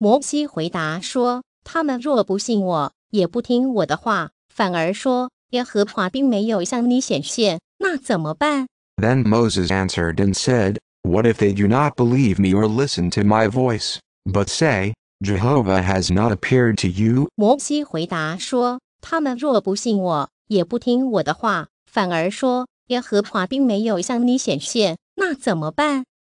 摩西回答说：“他们若不信我，也不听我的话，反而说耶和华并没有向你显现，那怎么办？”Then Moses answered and said, What if they do not believe me or listen to my voice, but say, Jehovah has not appeared to you?"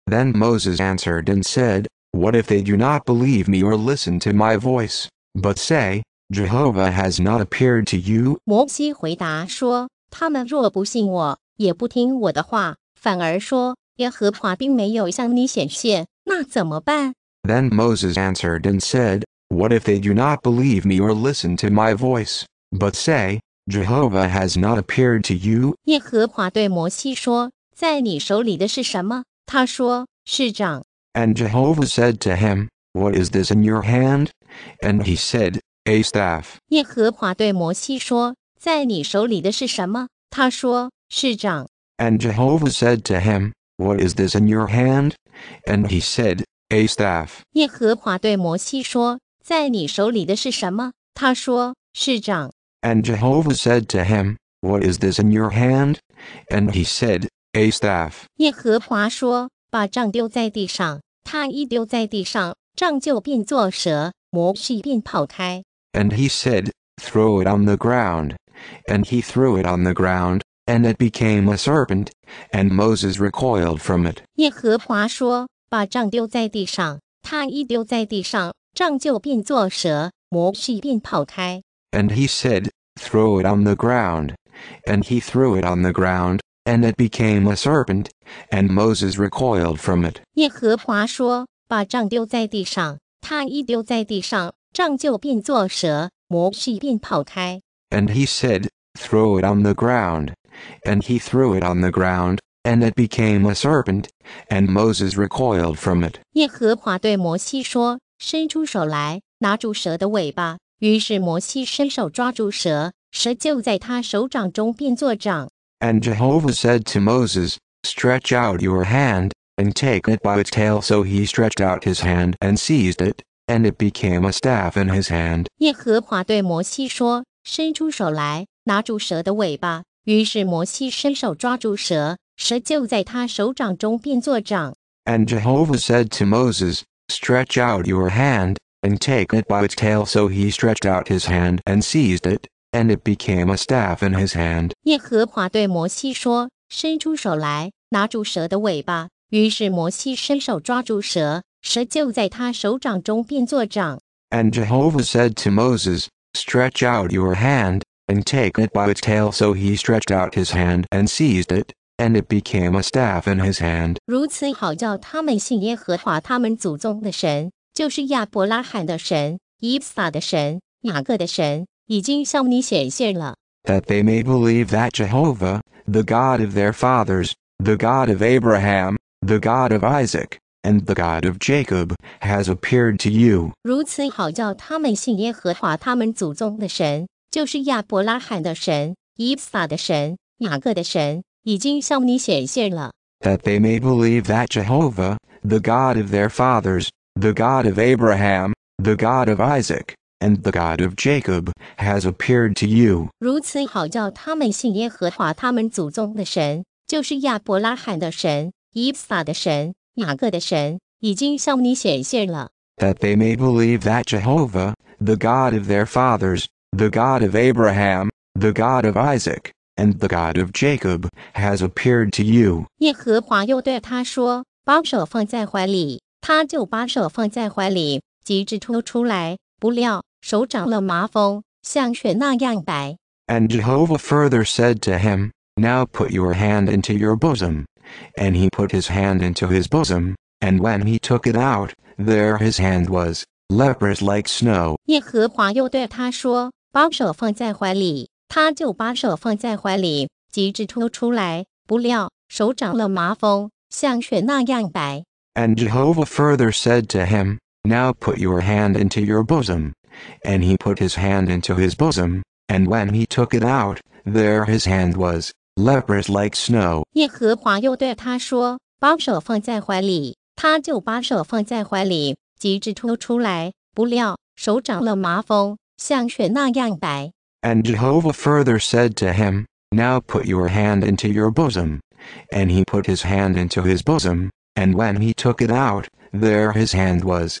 Then Moses answered and said, what if they do not believe me or listen to my voice, but say, Jehovah has not appeared to you? 摩西回答说：“他们若不信我，也不听我的话，反而说耶和华并没有向你显现，那怎么办？” Then Moses answered and said, What if they do not believe me or listen to my voice, but say, Jehovah has not appeared to you? 耶和华对摩西说：“在你手里的是什么？”他说：“是掌。” And Jehovah said to him, What is this in your hand? And he said, A staff. 耶和华对摩西说：“在你手里的是什么？”他说：“是杖。” And Jehovah said to him, What is this in your hand? And he said, A staff. 耶和华对摩西说：“在你手里的是什么？”他说：“是杖。” And Jehovah said to him, What is this in your hand? And he said, A staff. 耶和华说：把杖丢在地上。他一丢在地上，杖就变作蛇，魔气便跑开。And he said, Throw it on the ground. And he threw it on the ground, and it became a serpent, and Moses recoiled from it. 耶和华说：“把杖丢在地上。”他一丢在地上，杖就变作蛇，魔气便跑开。And he said, Throw it on the ground. And he threw it on the ground, and it became a serpent, and Moses recoiled from it. 耶和华说：“把杖丢在地上。”他一丢在地上，杖就变作蛇，摩西便跑开。And he said, "Throw it on the ground." And he threw it on the ground, and it became a serpent, and Moses recoiled from it. 耶和华对摩西说：“伸出手来，拿住蛇的尾巴。”于是摩西伸手抓住蛇，蛇就在他手掌中变作掌。and Jehovah said to Moses, Stretch out your hand, and take it by its tail. So he stretched out his hand and seized it, and it became a staff in his hand. 耶和华对摩西说：“伸出手来，拿住蛇的尾巴。”于是摩西伸手抓住蛇，蛇就在他手掌中变作掌。And Jehovah said to Moses, Stretch out your hand, and take it by its tail. So he stretched out his hand and seized it, and it became a staff in his hand. 耶和华对摩西说：“伸出手来，拿住蛇的尾巴。”于是摩西伸手抓住蛇，蛇就在他手掌中变作掌。And Jehovah said to Moses, Stretch out your hand, and take it by its tail. So he stretched out his hand and seized it, and it became a staff in his hand. 如此好叫他们信耶和华他们祖宗的神，就是亚伯拉罕的神、以撒的神、雅各的神。已经向你显现了。That they may believe that Jehovah, the God of their fathers, the God of Abraham, the God of Isaac, and the God of Jacob, has appeared to you. 如此好叫他们信耶和华他们祖宗的神，就是亚伯拉罕的神、以撒的神、雅各的神，已经向你显现了。That they may believe that Jehovah, the God of their fathers, the God of Abraham, the God of Isaac, and the God of Jacob has appeared to you. you。如此好叫他们信耶和华他们祖宗的神，就是亚伯拉罕的神、以撒的神、雅各的神，已经向你显现了。That they may believe that Jehovah, the God of their fathers, the God of Abraham, the God of Isaac, and the God of Jacob has appeared to you。耶和华又对他说：“把手放在怀里。”他就把手放在怀里，及至抽出来。不料手长了麻风，像雪那样白。And Jehovah further said to him, Now put your hand into your bosom. And he put his hand into his bosom, and when he took it out, there his hand was, leprous like snow. 耶和华又对他说：“把手放在怀里。”他就把手放在怀里，及至抽出来，不料手长了麻风，像雪那样白。And Jehovah further said to him, Now put your hand into your bosom and he put his hand into his bosom, and when he took it out, there his hand was, leprous like snow. And Jehovah further said to him, Now put your hand into your bosom. And he put his hand into his bosom, and when he took it out, there his hand was,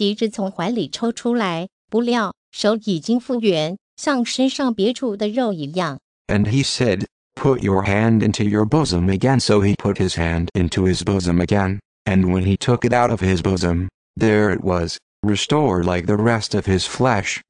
And he said, Put your hand into your bosom again. So he put his hand into his bosom again, and when he took it out of his bosom, there it was, restored like the rest of his flesh.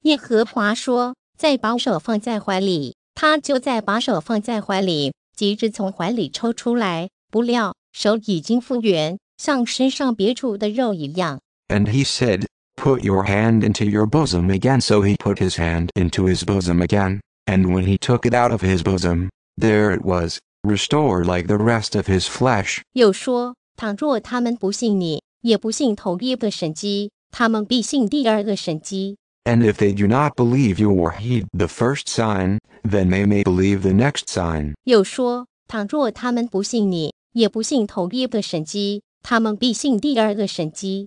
And he said, Put your hand into your bosom again. So he put his hand into his bosom again, and when he took it out of his bosom, there it was, restored like the rest of his flesh. And if they do not believe you or heed the first sign, then they may believe the next sign. 又说，倘若他们不信你，也不信头一个神迹，他们必信第二个神迹。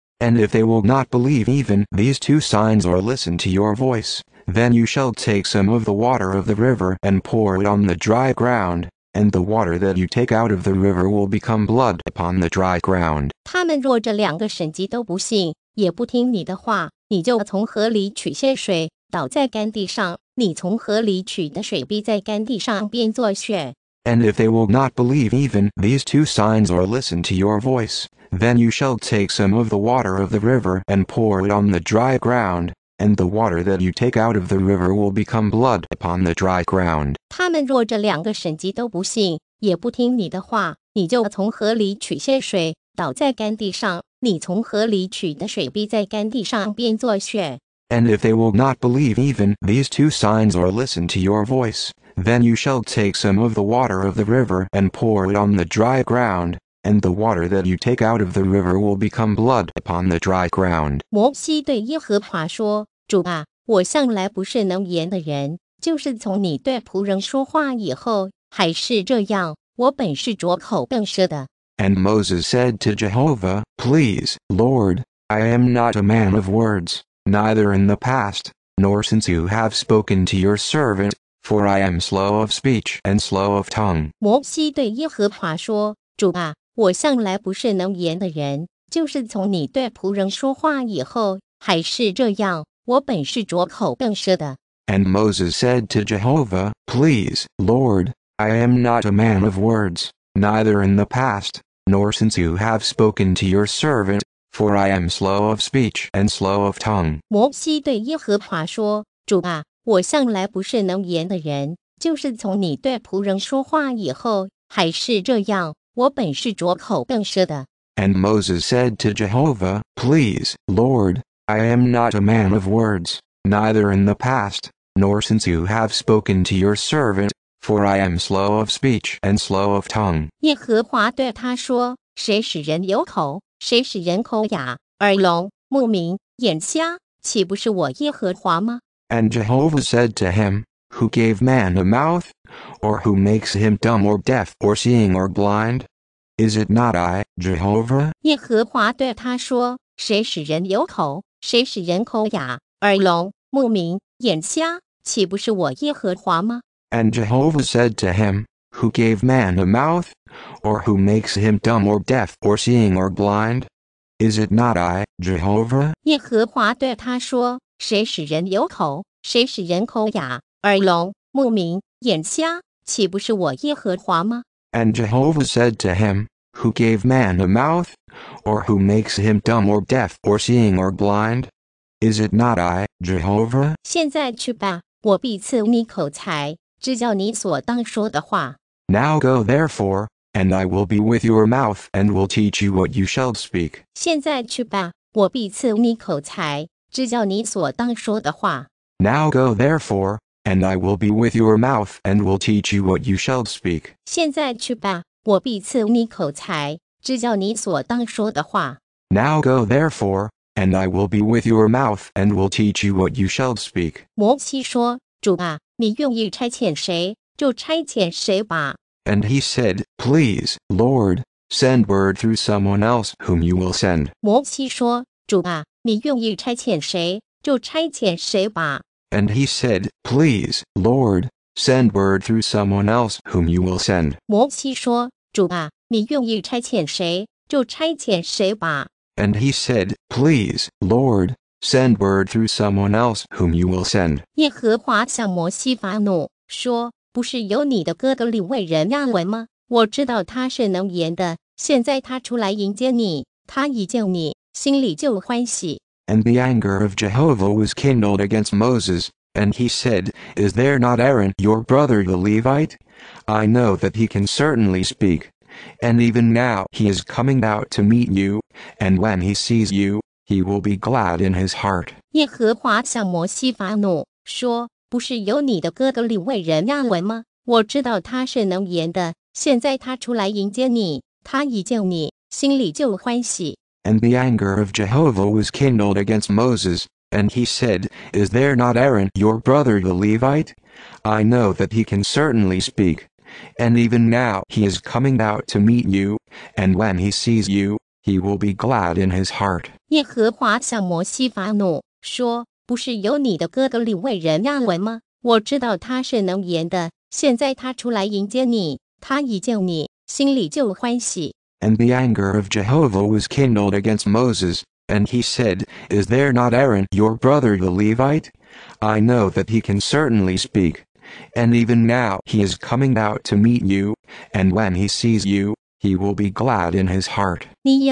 And if they will not believe even these two signs or listen to your voice, then you shall take some of the water of the river and pour it on the dry ground, and the water that you take out of the river will become blood upon the dry ground. And if they will not believe even these two signs or listen to your voice, then you shall take some of the water of the river and pour it on the dry ground, and the water that you take out of the river will become blood upon the dry ground. 他们若这两个神迹都不信，也不听你的话，你就从河里取些水，倒在干地上。你从河里取的水必在干地上变作血。And if they will not believe even these two signs or listen to your voice, then you shall take some of the water of the river and pour it on the dry ground, and the water that you take out of the river will become blood upon the dry ground. 摩西对耶和华说：“主啊，我向来不是能言的人，就是从你对仆人说话以后，还是这样。我本是拙口笨舌的。” And Moses said to Jehovah, Please, Lord, I am not a man of words, neither in the past, nor since you have spoken to your servant, for I am slow of speech and slow of tongue. And Moses said to Jehovah, Please, Lord, I am not a man of words, neither in the past, nor since you have spoken to your servant, for I am slow of speech and slow of tongue." 我向来不是能言的人，就是从你对仆人说话以后，还是这样。我本是拙口笨舌的。And Moses said to Jehovah, Please, Lord, I am not a man of words, neither in the past nor since you have spoken to your servant, for I am slow of speech and slow of tongue. 耶和华对他说：谁使人有口，谁使人口哑、耳聋、目明、眼瞎？岂不是我耶和华吗？And Jehovah said to him, Who gave man a mouth? Or who makes him dumb or deaf or seeing or blind? Is it not I, Jehovah? 耶和华对他说：“谁使人有口？谁使人口哑、耳聋、目明、眼瞎？岂不是我耶和华吗？” And Jehovah said to him, Who gave man a mouth? Or who makes him dumb or deaf or seeing or blind? Is it not I, Jehovah? 耶和华对他说：“谁使人有口？谁使人口哑、耳聋、目明、眼瞎？岂不是我耶和华吗？And Jehovah said to him, Who gave man a mouth, or who makes him dumb or deaf or seeing or blind? Is it not I, Jehovah? 现在去吧，我必赐你口才，只教你所当说的话。Now go therefore, and I will be with your mouth and will teach you what you shall speak. 现在去吧，我必赐你口才。这叫你所当说的话。Now go therefore, and I will be with your mouth and will teach you what you shall speak. 现在去吧，我必赐你口才，这叫你所当说的话。Now go therefore, and I will be with your mouth and will teach you what you shall speak. 摩西说：“主啊，你愿意差遣谁，就差遣谁吧。” And he said, Please, Lord, send word through someone else whom you will send. 摩西说：“主啊，and he said, Please, Lord, send word through someone else whom you will send. 摩西说：“主啊，你愿意差遣谁，就差遣谁吧。” And he said, Please, Lord, send word through someone else whom you will send. 耶和华向摩西发怒，说：“不是有你的哥哥利未人亚文吗？我知道他是能言的。现在他出来迎接你，他一见你 and the anger of Jehovah was kindled against Moses, and he said, Is there not Aaron your brother the Levite? I know that he can certainly speak. And even now he is coming out to meet you, and when he sees you, he will be glad in his heart. 耶和华向摩西发怒，说：“不是有你的哥哥利未人亚文吗？我知道他是能言的。现在他出来迎接你，他一见你，心里就欢喜。” And the anger of Jehovah was kindled against Moses, and he said, Is there not Aaron your brother the Levite? I know that he can certainly speak. And even now he is coming out to meet you, and when he sees you, he will be glad in his heart. 耶和华向摩西发怒，说：“不是有你的哥哥利未人亚文吗？我知道他是能言的。现在他出来迎接你，他一见你，心里就欢喜。and the anger of Jehovah was kindled against Moses, and he said, Is there not Aaron your brother the Levite? I know that he can certainly speak. And even now he is coming out to meet you, and when he sees you, he will be glad in his heart. and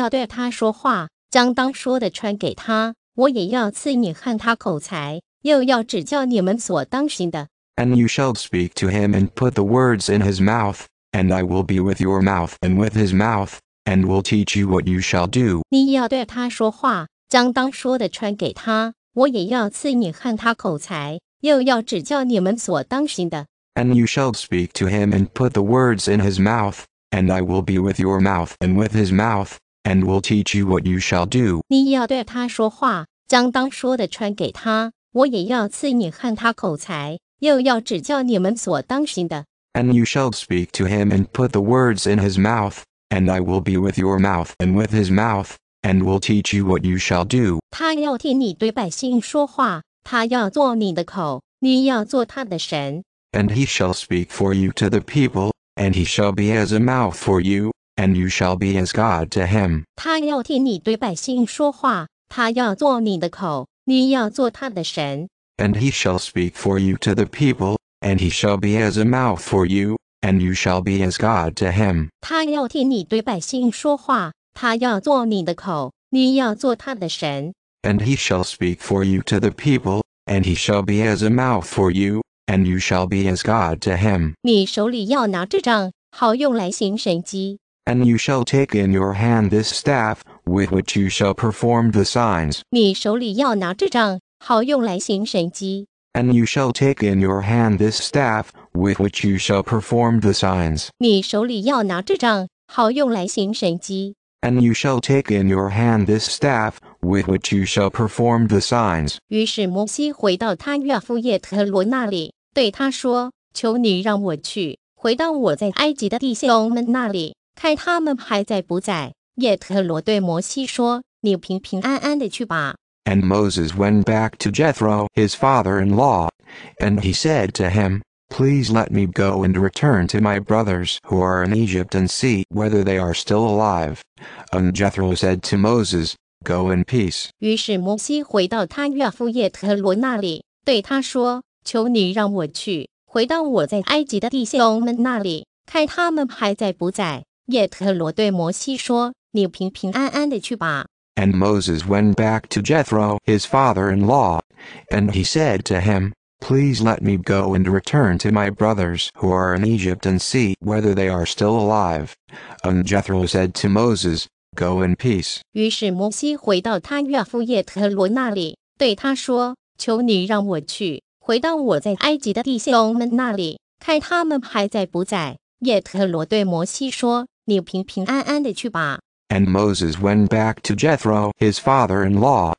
you shall speak to him and put the words in his mouth, and I will be with your mouth and with his mouth, and will teach you what you shall do。你要对他说话，将当说的传给他。我也要赐你和他口才，又要指教你们所当行的。And you shall speak to him and put the words in his mouth, and I will be with your mouth and with his mouth, and will teach you what you shall do. do。你要对他说话，将当说的传给他。我也要赐你和他口才，又要指教你们所当行的。and you shall speak to him and put the words in his mouth, and I will be with your mouth and with his mouth, and will teach you what you shall do. And he shall speak for you to the people, and he shall be as a mouth for you, and you shall be as God to him. and he shall speak for you to the people, and he shall be as a mouth for you, and you shall be as God to him. And he shall speak for you to the people, and he shall be as a mouth for you, and you shall be as God to him。你手里要拿这杖，好用来行神迹。And you shall take in your hand this staff, with which you shall perform the signs。你手里要拿这杖，好用来行神迹。And you shall take in your hand this staff with which you shall perform the signs。你手里要拿这杖，好用来行神迹。And you shall take in your hand this staff with which you shall perform the signs。于是摩西回到他岳父叶特罗那里，对他说：“求你让我去，回到我在埃及的弟兄们那里，看他们还在不在。”叶特罗对摩西说：“你平平安安的去吧。” And Moses went back to Jethro, his father-in-law, and he said to him, Please let me go and return to my brothers who are in Egypt and see whether they are still alive. And Jethro said to Moses, Go in peace. 于是摩西回到他岳父叶特罗那里，对他说：“求你让我去，回到我在埃及的弟兄们那里，看他们还在不在。”叶特罗对摩西说：“你平平安安的去吧。” And Moses went back to Jethro, his father-in-law, and he said to him, Please let me go and return to my brothers who are in Egypt and see whether they are still alive. And Jethro said to Moses, Go in peace. 于是摩西回到他岳父叶特罗那里，对他说：“求你让我去，回到我在埃及的弟兄们那里，看他们还在不在。”叶特罗对摩西说：“你平平安安的去吧。” And Moses went back to Jethro, his father-in-law,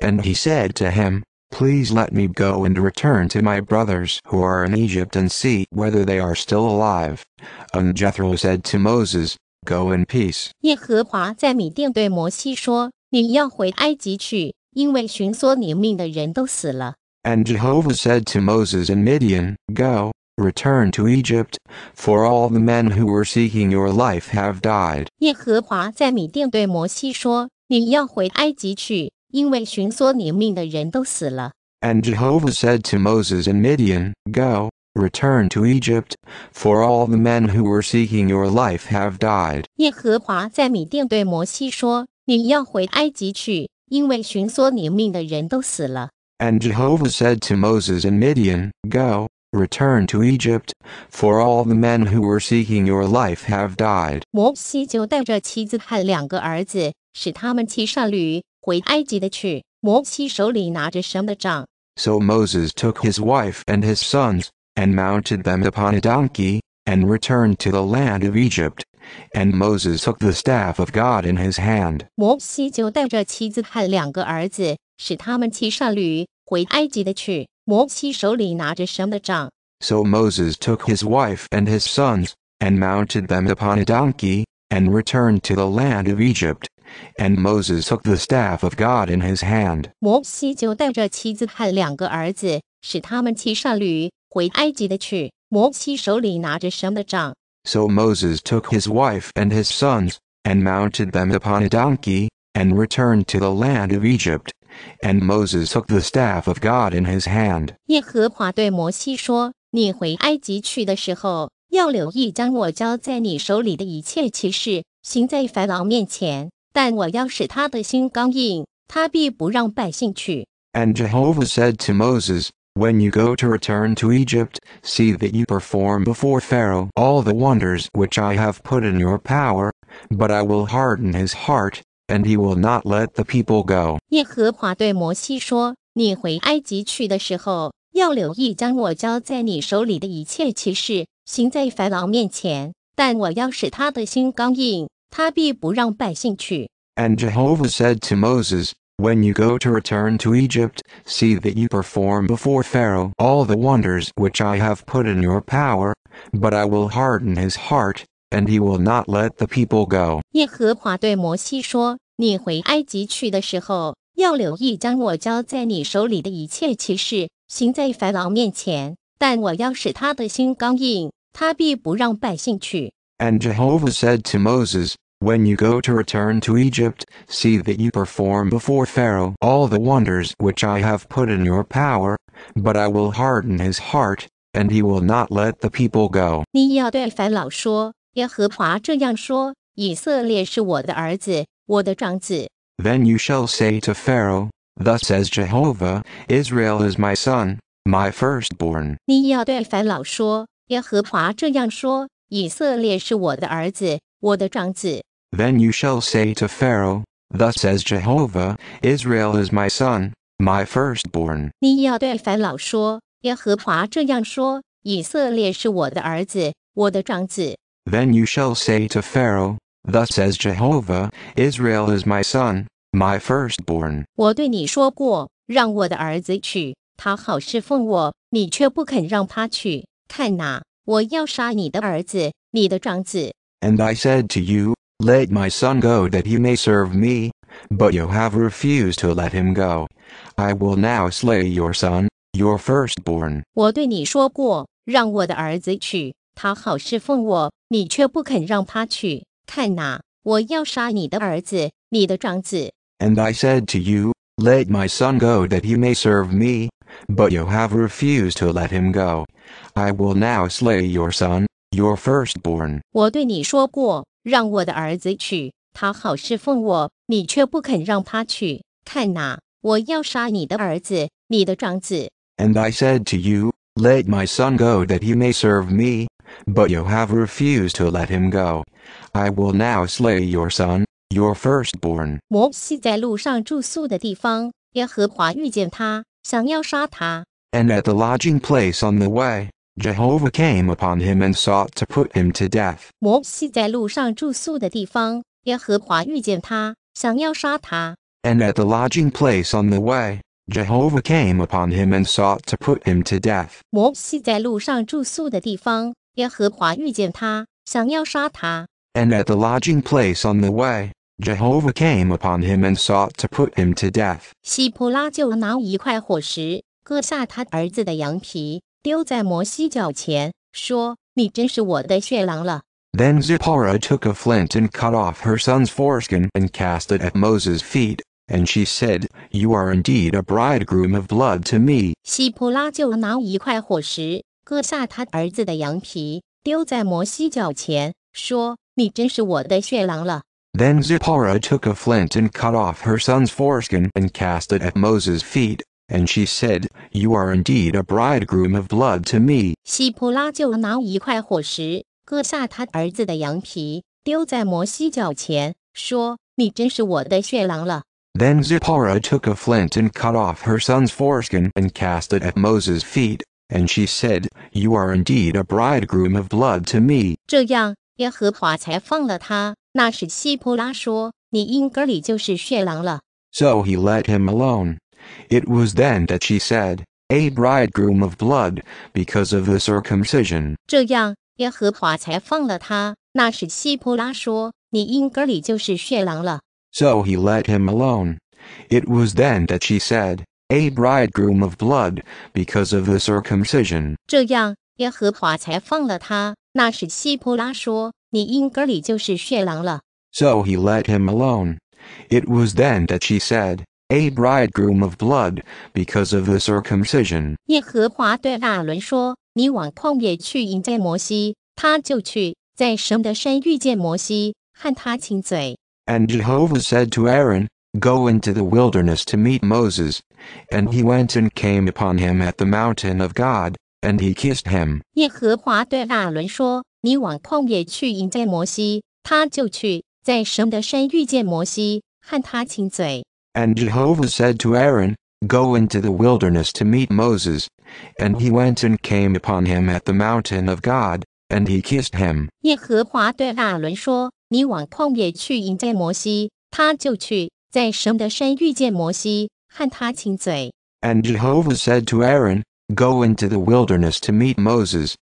and he said to him, Please let me go and return to my brothers who are in Egypt and see whether they are still alive. And Jethro said to Moses, Go in peace. 耶和华在米甸对摩西说：“你要回埃及去，因为寻索你命的人都死了。” And Jehovah said to Moses in Midian, Go, Return to Egypt, for all the men who were seeking your life have died. 耶和华在米甸对摩西说：“你要回埃及去，因为寻索你命的人都死了。” And Jehovah said to Moses in Midian, Go, return to Egypt, for all the men who were seeking your life have died. 耶和华在米甸对摩西说：“你要回埃及去，因为寻索你命的人都死了。” And Jehovah said to Moses in Midian, Go, Return to Egypt, for all the men who were seeking your life have died. So Moses took his wife and his sons, and mounted them upon a donkey, and returned to the land of Egypt. And Moses took the staff of God in his hand. 摩西就带着妻子和两个儿子，使他们骑上驴回埃及的去。so Moses took his wife and his sons, and mounted them upon a donkey, and returned to the land of Egypt. And Moses took the staff of God in his hand. So Moses took his wife and his sons, and mounted them upon a donkey, and returned to the land of Egypt and Moses took the staff of God in his hand. 耶和华对摩西说：“你回埃及去的时候，要留意将我交在你手里的一切骑士行在法老面前，但我要使他的心刚硬，他必不让百姓去。” And Jehovah said to Moses, When you go to return to Egypt, see that you perform before Pharaoh all the wonders which I have put in your power, but I will harden his heart, and he will not let the people go. 耶和华对摩西说：“你回埃及去的时候，要留意将我交在你手里的一切骑士行在法老面前，但我要使他的心刚硬，他必不让百姓去。” And Jehovah said to Moses, When you go to return to Egypt, see that you perform before Pharaoh all the wonders which I have put in your power, but I will harden his heart, and he will not let the people go. 耶和华对摩西说：“你回埃及去的时候，要留意将我交在你手里的一切骑士行在法老面前，但我要使他的心刚硬，他必不让百姓去。” And Jehovah said to Moses, When you go to return to Egypt, see that you perform before Pharaoh all the wonders which I have put in your power, but I will harden his heart, and he will not let the people go. 你要对法老说，耶和华这样说：以色列是我的儿子，我的长子。Then you shall say to Pharaoh, Thus says Jehovah, Israel is my son, my firstborn. 你要对法老说：耶和华这样说：以色列是我的儿子，我的长子。Then you shall say to Pharaoh, Thus says Jehovah, Israel is my son, my firstborn. 你要对法老说：耶和华这样说：以色列是我的儿子，我的长子。then you shall say to Pharaoh, Thus says Jehovah, Israel is my son, my firstborn. 我对你说过，让我的儿子去，他好侍奉我，你却不肯让他去。看哪，我要杀你的儿子，你的长子。And I said to you, Let my son go that he may serve me, but you have refused to let him go. I will now slay your son, your firstborn. 我对你说过，让我的儿子去，他好侍奉我，你却不肯让他去。看哪，我要杀你的儿子，你的长子。” And I said to you, Let my son go that he may serve me, but you have refused to let him go. I will now slay your son, your firstborn. 我对你说过，让我的儿子去，他好侍奉我，你却不肯让他去。看哪，我要杀你的儿子，你的长子。And I said to you, Let my son go that he may serve me, but you have refused to let him go. I will now slay your son, your firstborn. 摩西在路上住宿的地方，耶和华遇见他，想要杀他。And at the lodging place on the way, Jehovah came upon him and sought to put him to death. 摩西在路上住宿的地方，耶和华遇见他，想要杀他。And at the lodging place on the way, Jehovah came upon him and sought to put him to death. 摩西在路上住宿的地方，耶和华遇见他，想要杀他。And at the lodging place on the way, Jehovah came upon him and sought to put him to death. 希普拉就拿一块火石，割下他儿子的羊皮，丢在摩西脚前，说：“你真是我的血狼了。” Then Zipporah took a flint and cut off her son's foreskin and cast it at Moses' feet, and she said, You are indeed a bridegroom of blood to me. 希普拉就拿一块火石割下他儿子的羊皮，丢在摩西脚前，说：“你真是我的血狼了。” Then Zipporah took a flint and cut off her son's foreskin and cast it at Moses' feet, and she said, You are indeed a bridegroom of blood to me. Then Zipporah took a flint and cut off her son's foreskin and cast it at Moses' feet, and she said, You are indeed a bridegroom of blood to me. So he let him alone. It was then that she said, A bridegroom of blood, because of the circumcision. So he let him alone. It was then that she said, a bridegroom of blood because of the circumcision。这样，耶和华才放了他。那时希波拉说：“你因哥里就是血狼了。” So he let him alone. It was then that she said, "A bridegroom of blood because of the circumcision." And Jehovah said to Aaron, Go into the wilderness to meet Moses. And he went and came upon him at the mountain of God, and he kissed him. 耶和华对亚伦说：“你往旷野去迎接摩西。”他就去，在神的山遇见摩西，和他亲嘴。And Jehovah said to Aaron, Go into the wilderness to meet Moses. And he went and came upon him at the mountain of God, and he kissed him. 耶和华对亚伦说：“你往旷野去迎接摩西。”他就去，在神的山遇见摩西，和他亲嘴。And Jehovah said to Aaron, Go into the wilderness to meet Moses.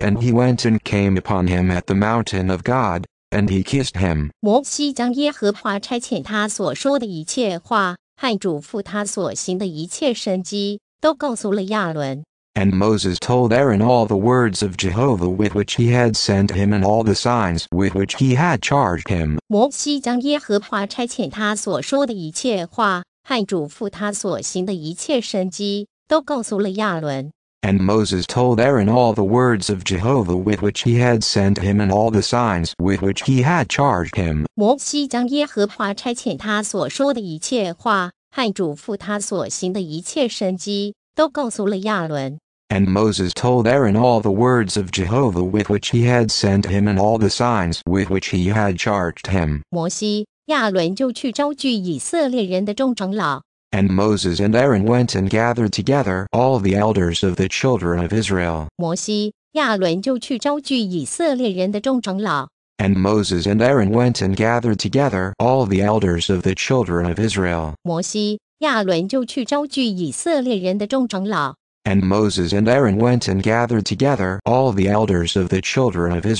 And he went and came upon him at the mountain of God, and he kissed him. 摩西将耶和华差遣他所说的一切话，和嘱咐他所行的一切神迹，都告诉了亚伦。and Moses told Aaron all the words of Jehovah with which he had sent him and all the signs with which he had charged him. 摩西将耶和华差遣他所说的一切话，和嘱咐他所行的一切神迹，都告诉了亚伦。And Moses told Aaron all the words of Jehovah with which he had sent him and all the signs with which he had charged him. 摩西将耶和华差遣他所说的一切话和嘱咐他所行的一切神迹，都告诉了亚伦。and Moses told Aaron all the words of Jehovah with which he had sent him and all the signs with which he had charged him. 摩西、亚伦就去招聚以色列人的众长老。And Moses and Aaron went and gathered together all the elders of the children of Israel. 摩西、亚伦就去招聚以色列人的众长老。And Moses and Aaron went and gathered together all the elders of the children of Israel. 摩西、亚伦就去招聚以色列人的众长老。and Moses and Aaron went and gathered together all the elders of the children of Israel.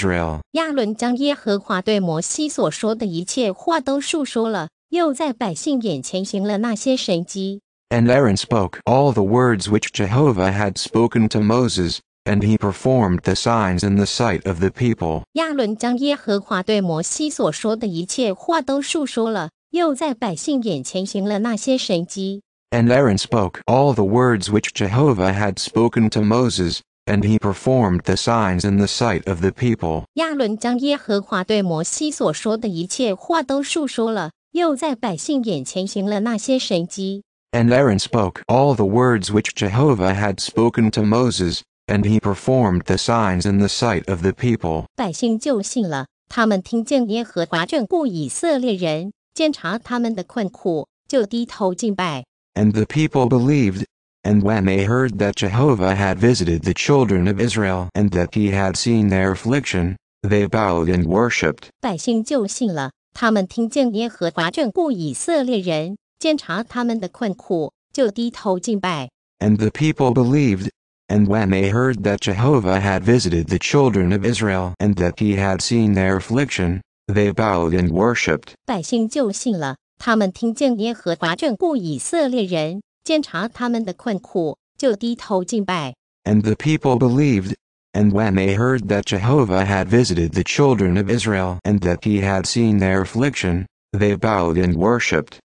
Israel。亚伦将耶和华对摩西所说的一切话都述说了，又在百姓眼前行了那些神迹。And Aaron spoke all the words which Jehovah had spoken to Moses, and he performed the signs in the sight of the people. 亚伦将耶和华对摩西所说的一切话都述说了，又在百姓眼前行了那些神迹。and Aaron spoke all the words which Jehovah had spoken to Moses, and he performed the signs in the sight of the people. 亚伦将耶和华对摩西所说的一切话都述说了，又在百姓眼前行了那些神迹。And Aaron spoke all the words which Jehovah had spoken to Moses, and he performed the signs in the sight of the people. 百姓就信了，他们听见耶和华眷顾以色列人，监察他们的困苦，就低头敬拜。and the people believed. And when they heard that Jehovah had visited the children of Israel and that he had seen their affliction, they bowed and worshipped. 百姓就信了，他们听见耶和华眷顾以色列人，监察他们的困苦，就低头敬拜。And the people believed. And when they heard that Jehovah had visited the children of Israel and that he had seen their affliction, they bowed and worshipped. 百姓就信了，他们听见耶和华眷顾以色列人，监察他们的困苦，就低头敬拜。And the people believed. And when they heard that Jehovah had visited the children of Israel and that he had seen their affliction, they bowed and worshipped.